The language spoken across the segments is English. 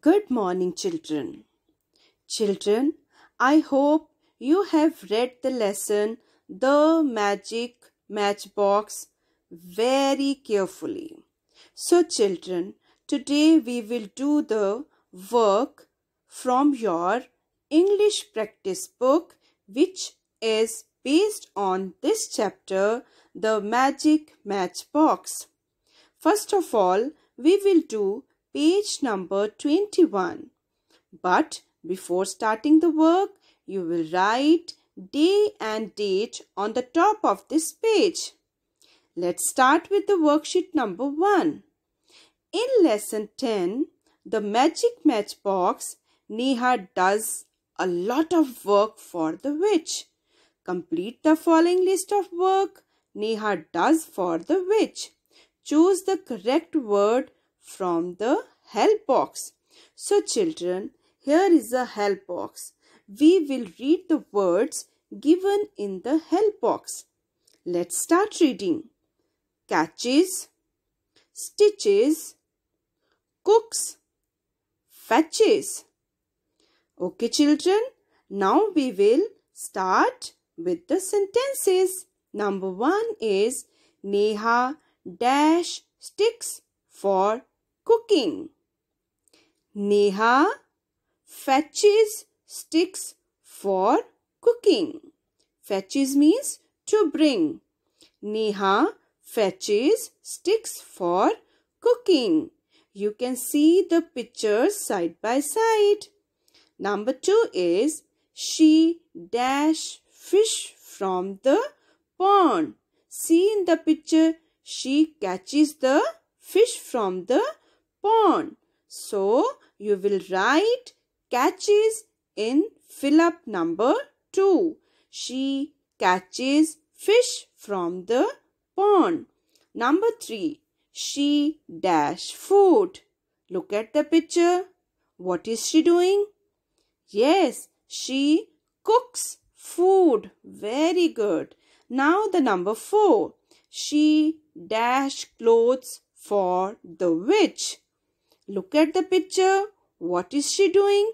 Good morning, children. Children, I hope you have read the lesson The Magic Matchbox very carefully. So, children, today we will do the work from your English practice book, which is based on this chapter, The Magic Matchbox. First of all, we will do page number 21. But before starting the work, you will write day and date on the top of this page. Let's start with the worksheet number 1. In lesson 10, the magic matchbox, Neha does a lot of work for the witch. Complete the following list of work Neha does for the witch. Choose the correct word from the help box. So children, here is a help box. We will read the words given in the help box. Let's start reading. Catches, stitches, cooks, fetches. Okay children, now we will start with the sentences. Number one is Neha dash sticks for cooking. Neha fetches sticks for cooking. Fetches means to bring. Neha fetches sticks for cooking. You can see the pictures side by side. Number two is she dash fish from the pond. See in the picture, she catches the fish from the Pond. So you will write catches in fill up number 2. She catches fish from the pond. Number 3. She dash food. Look at the picture. What is she doing? Yes, she cooks food. Very good. Now the number 4. She dash clothes for the witch. Look at the picture. What is she doing?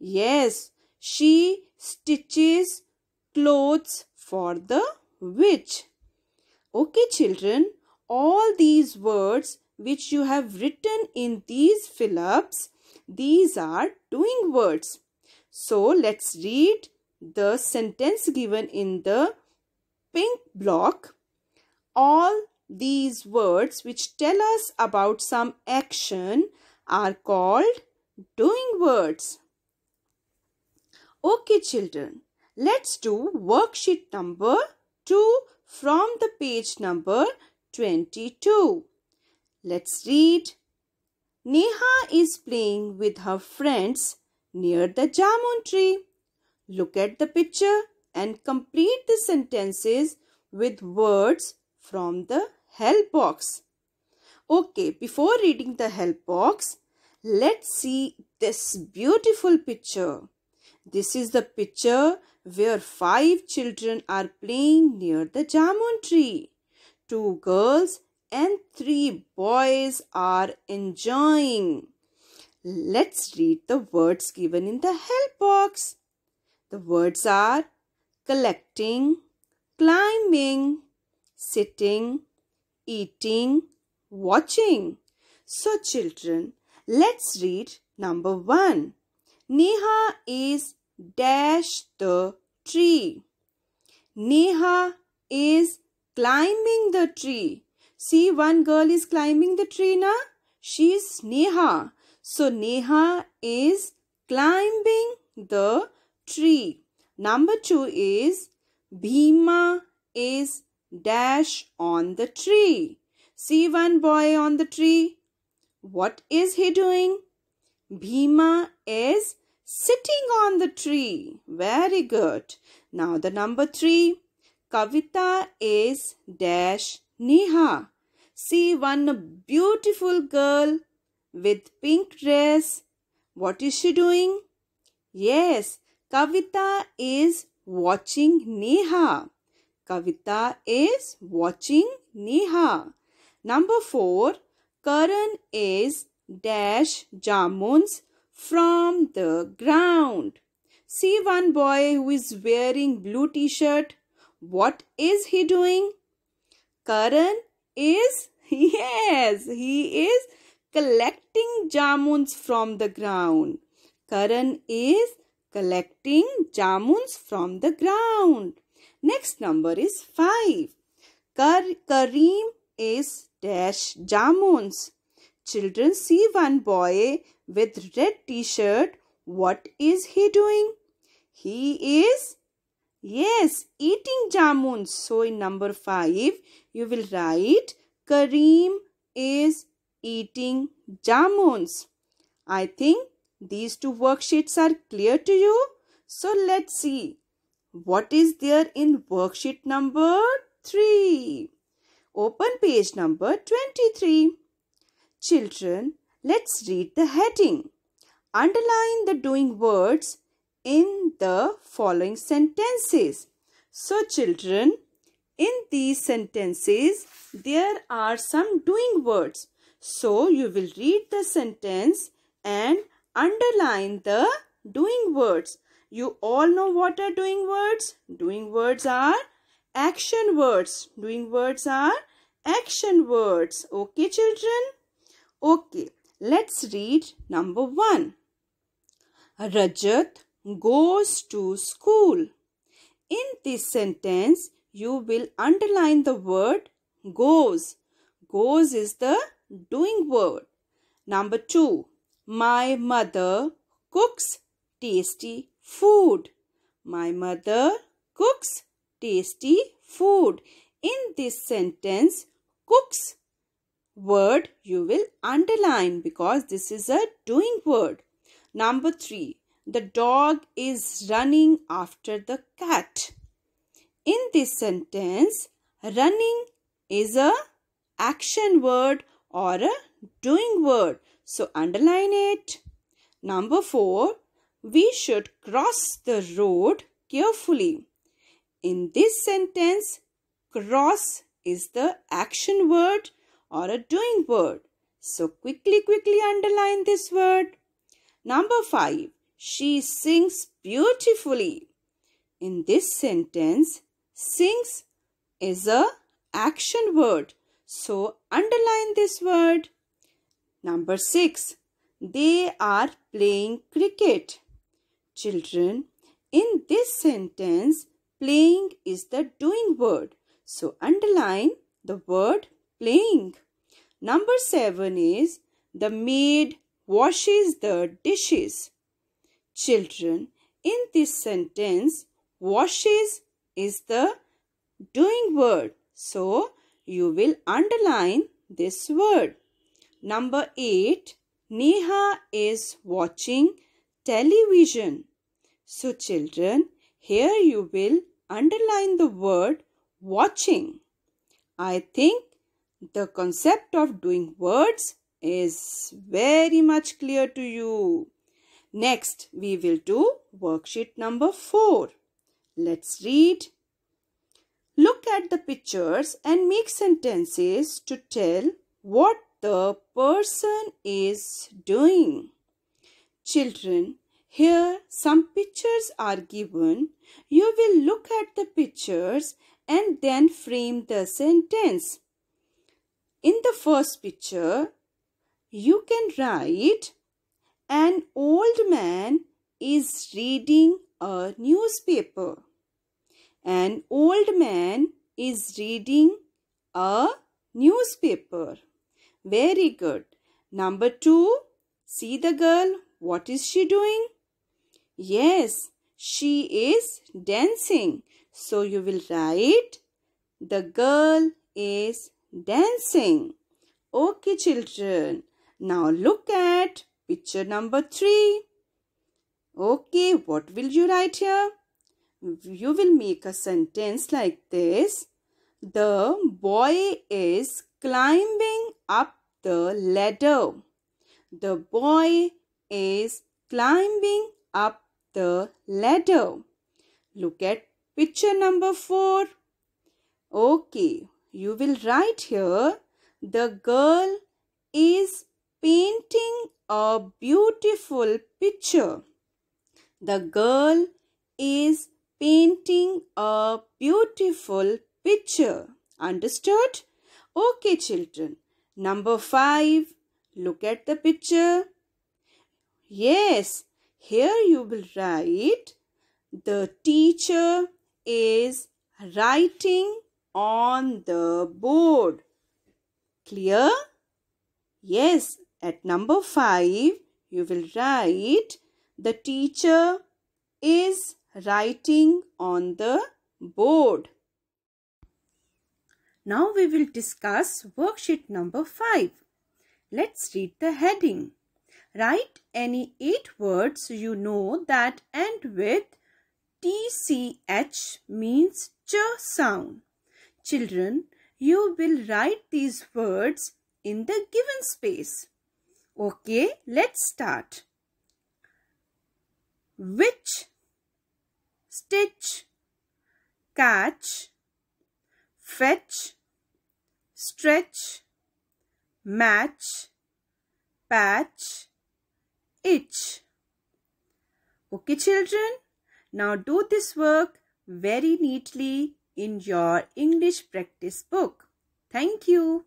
Yes, she stitches clothes for the witch. Okay, children, all these words which you have written in these fill-ups, these are doing words. So, let's read the sentence given in the pink block. All these words which tell us about some action are called doing words. Okay children, let's do worksheet number 2 from the page number 22. Let's read. Neha is playing with her friends near the jamun tree. Look at the picture and complete the sentences with words from the help box. Okay, before reading the help box, let's see this beautiful picture. This is the picture where five children are playing near the jamun tree. Two girls and three boys are enjoying. Let's read the words given in the help box. The words are collecting, climbing, sitting, eating, watching. So, children, let's read number one. Neha is dash the tree. Neha is climbing the tree. See, one girl is climbing the tree now. She's Neha. So, Neha is climbing the tree. Number two is Bhima is dash on the tree. See one boy on the tree. What is he doing? Bhima is sitting on the tree. Very good. Now the number three. Kavita is dash Neha. See one beautiful girl with pink dress. What is she doing? Yes, Kavita is watching Neha. Kavita is watching Neha. Number 4. Karan is dash jamuns from the ground. See one boy who is wearing blue t-shirt. What is he doing? Karan is, yes, he is collecting jamuns from the ground. Karan is collecting jamuns from the ground. Next number is 5. Kar Karim is dash Jamuns. Children see one boy with red t-shirt. What is he doing? He is, yes, eating jamuns. So in number 5, you will write Kareem is eating jamuns. I think these two worksheets are clear to you. So let's see what is there in worksheet number 3? Open page number 23. Children, let's read the heading. Underline the doing words in the following sentences. So children, in these sentences, there are some doing words. So you will read the sentence and underline the doing words you all know what are doing words? Doing words are action words. Doing words are action words. Okay, children? Okay, let's read number one. Rajat goes to school. In this sentence, you will underline the word goes. Goes is the doing word. Number two, my mother cooks tasty food. My mother cooks tasty food. In this sentence, cooks word you will underline because this is a doing word. Number three, the dog is running after the cat. In this sentence, running is a action word or a doing word. So underline it. Number four, we should cross the road carefully. In this sentence, cross is the action word or a doing word. So quickly, quickly underline this word. Number 5. She sings beautifully. In this sentence, sings is a action word. So underline this word. Number 6. They are playing cricket. Children, in this sentence, playing is the doing word. So underline the word playing. Number seven is the maid washes the dishes. Children, in this sentence, washes is the doing word. So you will underline this word. Number eight, Neha is watching television. So, children, here you will underline the word watching. I think the concept of doing words is very much clear to you. Next, we will do worksheet number 4. Let's read. Look at the pictures and make sentences to tell what the person is doing. Children, here some pictures are given. You will look at the pictures and then frame the sentence. In the first picture, you can write, An old man is reading a newspaper. An old man is reading a newspaper. Very good. Number two, see the girl what is she doing? Yes, she is dancing. So you will write, the girl is dancing. Okay, children. Now look at picture number three. Okay, what will you write here? You will make a sentence like this. The boy is climbing up the ladder. The boy is climbing up the ladder. Look at picture number 4. Okay, you will write here the girl is painting a beautiful picture. The girl is painting a beautiful picture. Understood? Okay, children. Number 5. Look at the picture. Yes, here you will write the teacher is writing on the board. Clear? Yes, at number 5 you will write the teacher is writing on the board. Now we will discuss worksheet number 5. Let's read the heading. Write any eight words you know that end with TCH means ch sound. Children, you will write these words in the given space. Okay, let's start. Which, stitch, catch, fetch, stretch, match, patch, itch. Okay children, now do this work very neatly in your English practice book. Thank you.